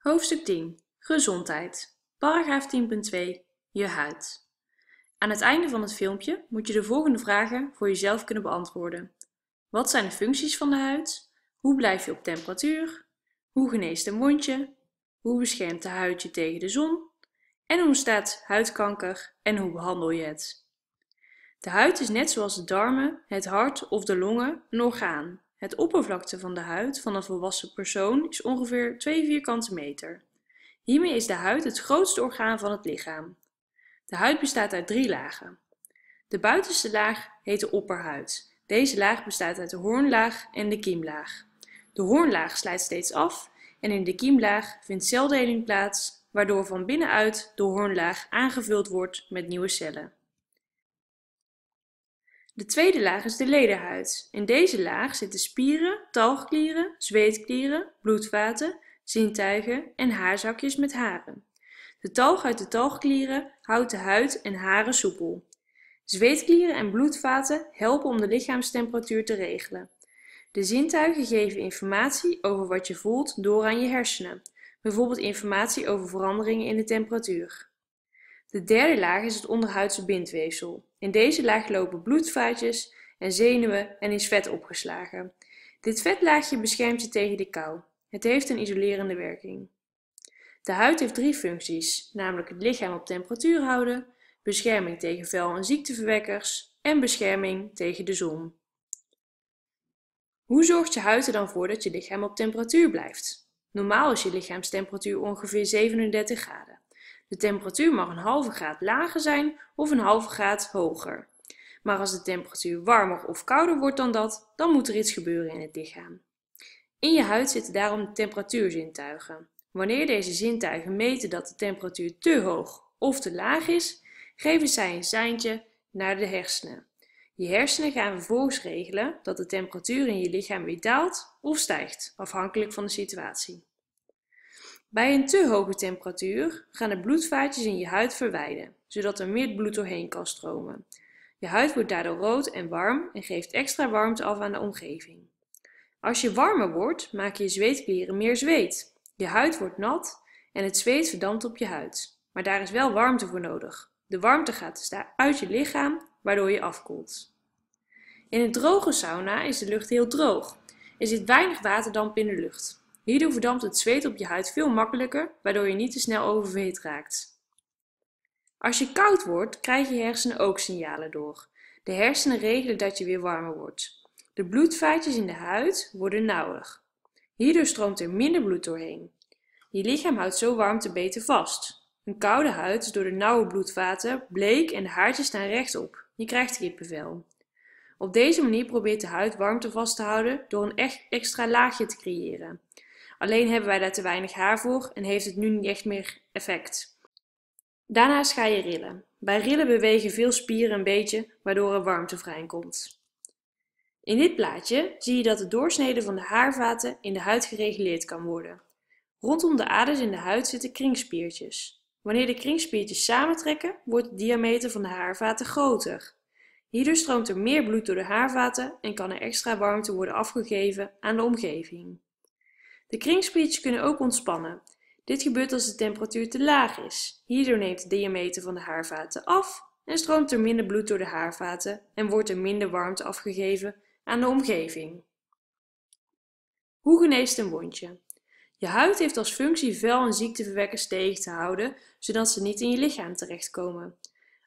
Hoofdstuk 10. Gezondheid. Paragraaf 10.2. Je huid. Aan het einde van het filmpje moet je de volgende vragen voor jezelf kunnen beantwoorden. Wat zijn de functies van de huid? Hoe blijf je op temperatuur? Hoe geneest een wondje? Hoe beschermt de huid je tegen de zon? En hoe staat huidkanker en hoe behandel je het? De huid is net zoals de darmen, het hart of de longen een orgaan. Het oppervlakte van de huid van een volwassen persoon is ongeveer 2 vierkante meter. Hiermee is de huid het grootste orgaan van het lichaam. De huid bestaat uit drie lagen. De buitenste laag heet de opperhuid. Deze laag bestaat uit de hoornlaag en de kiemlaag. De hoornlaag slijt steeds af en in de kiemlaag vindt celdeling plaats, waardoor van binnenuit de hoornlaag aangevuld wordt met nieuwe cellen. De tweede laag is de lederhuid. In deze laag zitten spieren, talgklieren, zweetklieren, bloedvaten, zintuigen en haarzakjes met haren. De talg uit de talgklieren houdt de huid en haren soepel. Zweetklieren en bloedvaten helpen om de lichaamstemperatuur te regelen. De zintuigen geven informatie over wat je voelt door aan je hersenen, bijvoorbeeld informatie over veranderingen in de temperatuur. De derde laag is het onderhuidse bindweefsel. In deze laag lopen bloedvaatjes en zenuwen en is vet opgeslagen. Dit vetlaagje beschermt je tegen de kou. Het heeft een isolerende werking. De huid heeft drie functies, namelijk het lichaam op temperatuur houden, bescherming tegen vuil en ziekteverwekkers en bescherming tegen de zon. Hoe zorgt je huid er dan voor dat je lichaam op temperatuur blijft? Normaal is je lichaamstemperatuur ongeveer 37 graden. De temperatuur mag een halve graad lager zijn of een halve graad hoger. Maar als de temperatuur warmer of kouder wordt dan dat, dan moet er iets gebeuren in het lichaam. In je huid zitten daarom temperatuurzintuigen. Wanneer deze zintuigen meten dat de temperatuur te hoog of te laag is, geven zij een seintje naar de hersenen. Je hersenen gaan vervolgens regelen dat de temperatuur in je lichaam weer daalt of stijgt, afhankelijk van de situatie. Bij een te hoge temperatuur gaan de bloedvaatjes in je huid verwijden, zodat er meer bloed doorheen kan stromen. Je huid wordt daardoor rood en warm en geeft extra warmte af aan de omgeving. Als je warmer wordt, maken je zweetkleren meer zweet. Je huid wordt nat en het zweet verdampt op je huid. Maar daar is wel warmte voor nodig. De warmte gaat dus uit je lichaam, waardoor je afkoelt. In een droge sauna is de lucht heel droog. Er zit weinig waterdamp in de lucht. Hierdoor verdampt het zweet op je huid veel makkelijker, waardoor je niet te snel oververhit raakt. Als je koud wordt, krijgen je hersenen ook signalen door. De hersenen regelen dat je weer warmer wordt. De bloedvaatjes in de huid worden nauwer. Hierdoor stroomt er minder bloed doorheen. Je lichaam houdt zo warmte beter vast. Een koude huid is door de nauwe bloedvaten bleek en de haartjes staan rechtop. Je krijgt kippenvel. Op deze manier probeert de huid warmte vast te houden door een e- extra laagje te creëren. Alleen hebben wij daar te weinig haar voor en heeft het nu niet echt meer effect. Daarnaast ga je rillen. Bij rillen bewegen veel spieren een beetje, waardoor er warmte vrijkomt. In dit plaatje zie je dat de doorsnede van de haarvaten in de huid gereguleerd kan worden. Rondom de aders in de huid zitten kringspiertjes. Wanneer de kringspiertjes samentrekken, wordt de diameter van de haarvaten groter. Hierdoor stroomt er meer bloed door de haarvaten en kan er extra warmte worden afgegeven aan de omgeving. De kringspiertjes kunnen ook ontspannen. Dit gebeurt als de temperatuur te laag is. Hierdoor neemt de diameter van de haarvaten af en stroomt er minder bloed door de haarvaten en wordt er minder warmte afgegeven aan de omgeving. Hoe geneest een wondje? Je huid heeft als functie vuil en ziekteverwekkers tegen te houden, zodat ze niet in je lichaam terechtkomen.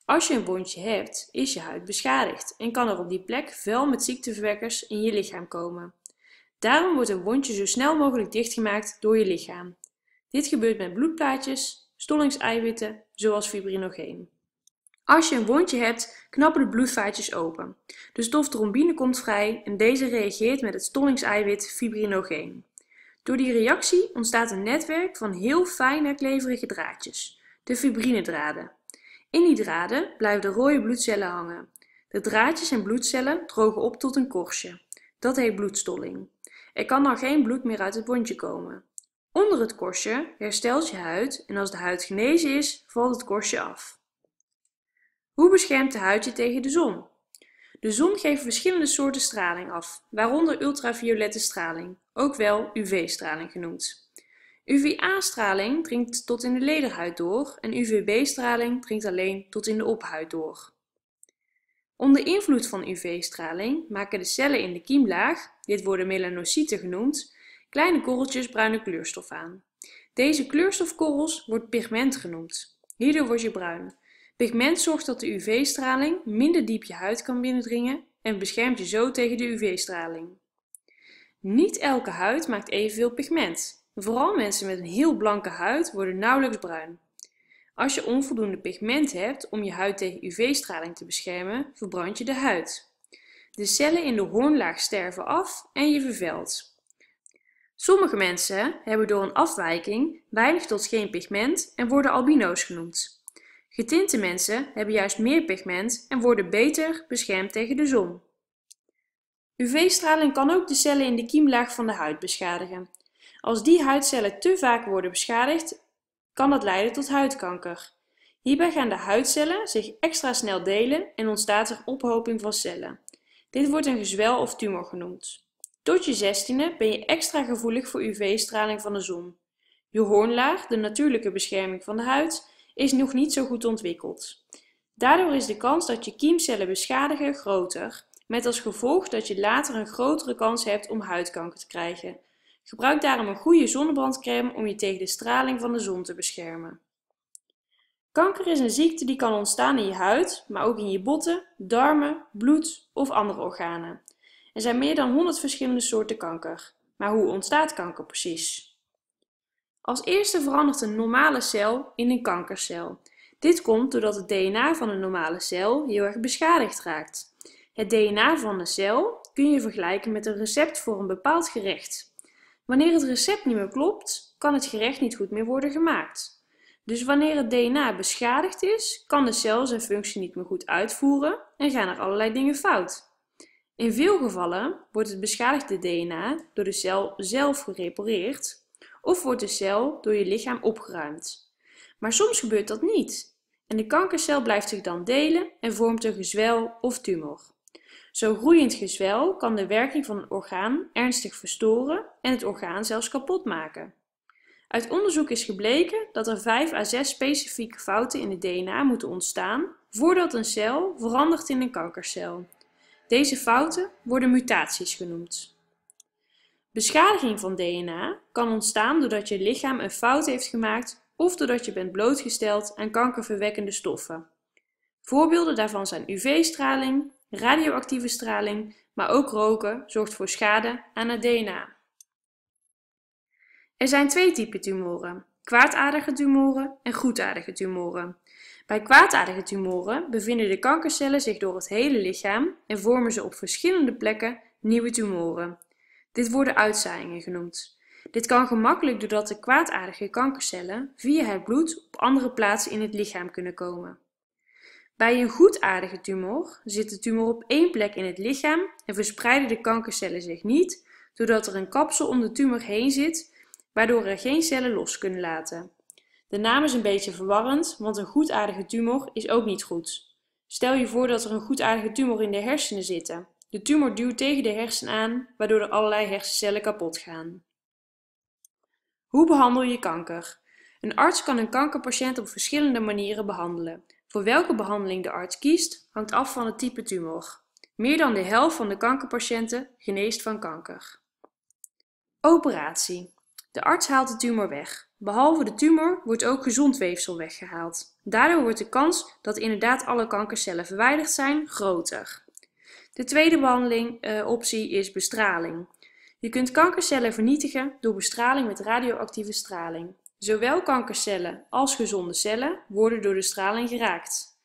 Als je een wondje hebt, is je huid beschadigd en kan er op die plek vuil met ziekteverwekkers in je lichaam komen. Daarom wordt een wondje zo snel mogelijk dichtgemaakt door je lichaam. Dit gebeurt met bloedplaatjes, stollingseiwitten, zoals fibrinogeen. Als je een wondje hebt, knappen de bloedvaatjes open. De stof trombine komt vrij en deze reageert met het stollingseiwit fibrinogeen. Door die reactie ontstaat een netwerk van heel fijne kleverige draadjes, de fibrinedraden. In die draden blijven de rode bloedcellen hangen. De draadjes en bloedcellen drogen op tot een korstje. Dat heet bloedstolling. Er kan dan geen bloed meer uit het wondje komen. Onder het korstje herstelt je huid en als de huid genezen is, valt het korstje af. Hoe beschermt de huid je tegen de zon? De zon geeft verschillende soorten straling af, waaronder ultraviolette straling, ook wel UV-straling genoemd. UVA-straling dringt tot in de lederhuid door en UVB-straling dringt alleen tot in de ophuid door. Onder invloed van UV-straling maken de cellen in de kiemlaag, dit worden melanocyten genoemd, kleine korreltjes bruine kleurstof aan. Deze kleurstofkorrels wordt pigment genoemd. Hierdoor word je bruin. Pigment zorgt dat de UV-straling minder diep je huid kan binnendringen en beschermt je zo tegen de UV-straling. Niet elke huid maakt evenveel pigment. Vooral mensen met een heel blanke huid worden nauwelijks bruin. Als je onvoldoende pigment hebt om je huid tegen UV-straling te beschermen, verbrand je de huid. De cellen in de hoornlaag sterven af en je vervelt. Sommige mensen hebben door een afwijking weinig tot geen pigment en worden albino's genoemd. Getinte mensen hebben juist meer pigment en worden beter beschermd tegen de zon. UV-straling kan ook de cellen in de kiemlaag van de huid beschadigen. Als die huidcellen te vaak worden beschadigd, kan dat leiden tot huidkanker. Hierbij gaan de huidcellen zich extra snel delen en ontstaat er ophoping van cellen. Dit wordt een gezwel of tumor genoemd. Tot je zestiende ben je extra gevoelig voor UV-straling van de zon. Je hoornlaag, de natuurlijke bescherming van de huid, is nog niet zo goed ontwikkeld. Daardoor is de kans dat je kiemcellen beschadigen groter, met als gevolg dat je later een grotere kans hebt om huidkanker te krijgen, Gebruik daarom een goede zonnebrandcrème om je tegen de straling van de zon te beschermen. Kanker is een ziekte die kan ontstaan in je huid, maar ook in je botten, darmen, bloed of andere organen. Er zijn meer dan 100 verschillende soorten kanker. Maar hoe ontstaat kanker precies? Als eerste verandert een normale cel in een kankercel. Dit komt doordat het DNA van een normale cel heel erg beschadigd raakt. Het DNA van een cel kun je vergelijken met een recept voor een bepaald gerecht. Wanneer het recept niet meer klopt, kan het gerecht niet goed meer worden gemaakt. Dus wanneer het DNA beschadigd is, kan de cel zijn functie niet meer goed uitvoeren en gaan er allerlei dingen fout. In veel gevallen wordt het beschadigde DNA door de cel zelf gerepareerd of wordt de cel door je lichaam opgeruimd. Maar soms gebeurt dat niet en de kankercel blijft zich dan delen en vormt een gezwel of tumor. Zo groeiend gezwel kan de werking van een orgaan ernstig verstoren en het orgaan zelfs kapot maken. Uit onderzoek is gebleken dat er 5 à 6 specifieke fouten in het DNA moeten ontstaan voordat een cel verandert in een kankercel. Deze fouten worden mutaties genoemd. Beschadiging van DNA kan ontstaan doordat je lichaam een fout heeft gemaakt of doordat je bent blootgesteld aan kankerverwekkende stoffen. Voorbeelden daarvan zijn UV-straling, Radioactieve straling, maar ook roken, zorgt voor schade aan het DNA. Er zijn twee typen tumoren: kwaadaardige tumoren en goedaardige tumoren. Bij kwaadaardige tumoren bevinden de kankercellen zich door het hele lichaam en vormen ze op verschillende plekken nieuwe tumoren. Dit worden uitzaaiingen genoemd. Dit kan gemakkelijk doordat de kwaadaardige kankercellen via het bloed op andere plaatsen in het lichaam kunnen komen. Bij een goedaardige tumor zit de tumor op één plek in het lichaam en verspreiden de kankercellen zich niet, doordat er een kapsel om de tumor heen zit, waardoor er geen cellen los kunnen laten. De naam is een beetje verwarrend, want een goedaardige tumor is ook niet goed. Stel je voor dat er een goedaardige tumor in de hersenen zit. De tumor duwt tegen de hersenen aan, waardoor er allerlei hersencellen kapot gaan. Hoe behandel je kanker? Een arts kan een kankerpatiënt op verschillende manieren behandelen. Voor welke behandeling de arts kiest, hangt af van het type tumor. Meer dan de helft van de kankerpatiënten geneest van kanker. Operatie. De arts haalt de tumor weg. Behalve de tumor wordt ook gezond weefsel weggehaald. Daardoor wordt de kans dat inderdaad alle kankercellen verwijderd zijn groter. De tweede behandelingoptie eh, is bestraling. Je kunt kankercellen vernietigen door bestraling met radioactieve straling. Zowel kankercellen als gezonde cellen worden door de straling geraakt.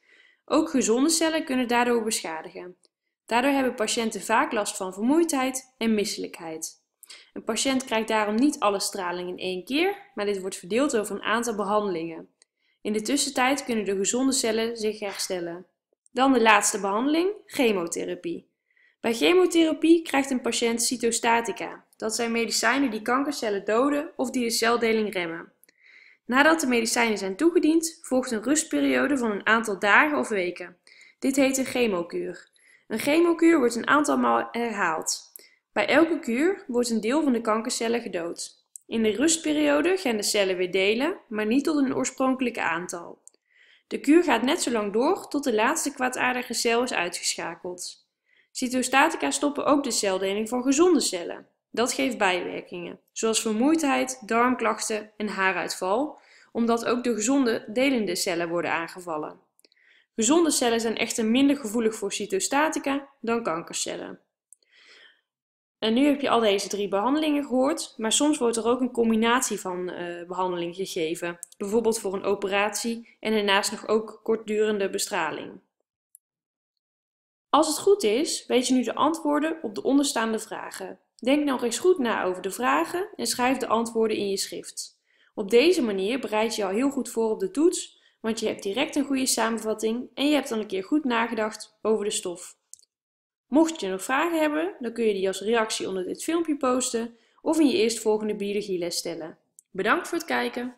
Ook gezonde cellen kunnen daardoor beschadigen. Daardoor hebben patiënten vaak last van vermoeidheid en misselijkheid. Een patiënt krijgt daarom niet alle straling in één keer, maar dit wordt verdeeld over een aantal behandelingen. In de tussentijd kunnen de gezonde cellen zich herstellen. Dan de laatste behandeling, chemotherapie. Bij chemotherapie krijgt een patiënt cytostatica. Dat zijn medicijnen die kankercellen doden of die de celdeling remmen. Nadat de medicijnen zijn toegediend, volgt een rustperiode van een aantal dagen of weken. Dit heet een chemokuur. Een chemokuur wordt een aantal maal herhaald. Bij elke kuur wordt een deel van de kankercellen gedood. In de rustperiode gaan de cellen weer delen, maar niet tot een oorspronkelijke aantal. De kuur gaat net zo lang door tot de laatste kwaadaardige cel is uitgeschakeld. Cytostatica stoppen ook de celdeling van gezonde cellen. Dat geeft bijwerkingen, zoals vermoeidheid, darmklachten en haaruitval, omdat ook de gezonde delende cellen worden aangevallen. Gezonde cellen zijn echter minder gevoelig voor cytostatica dan kankercellen. En nu heb je al deze drie behandelingen gehoord, maar soms wordt er ook een combinatie van eh, behandelingen gegeven, bijvoorbeeld voor een operatie en daarnaast nog ook kortdurende bestraling. Als het goed is, weet je nu de antwoorden op de onderstaande vragen. Denk nog eens goed na over de vragen en schrijf de antwoorden in je schrift. Op deze manier bereid je al heel goed voor op de toets, want je hebt direct een goede samenvatting en je hebt dan een keer goed nagedacht over de stof. Mocht je nog vragen hebben, dan kun je die als reactie onder dit filmpje posten of in je eerstvolgende biologieles stellen. Bedankt voor het kijken!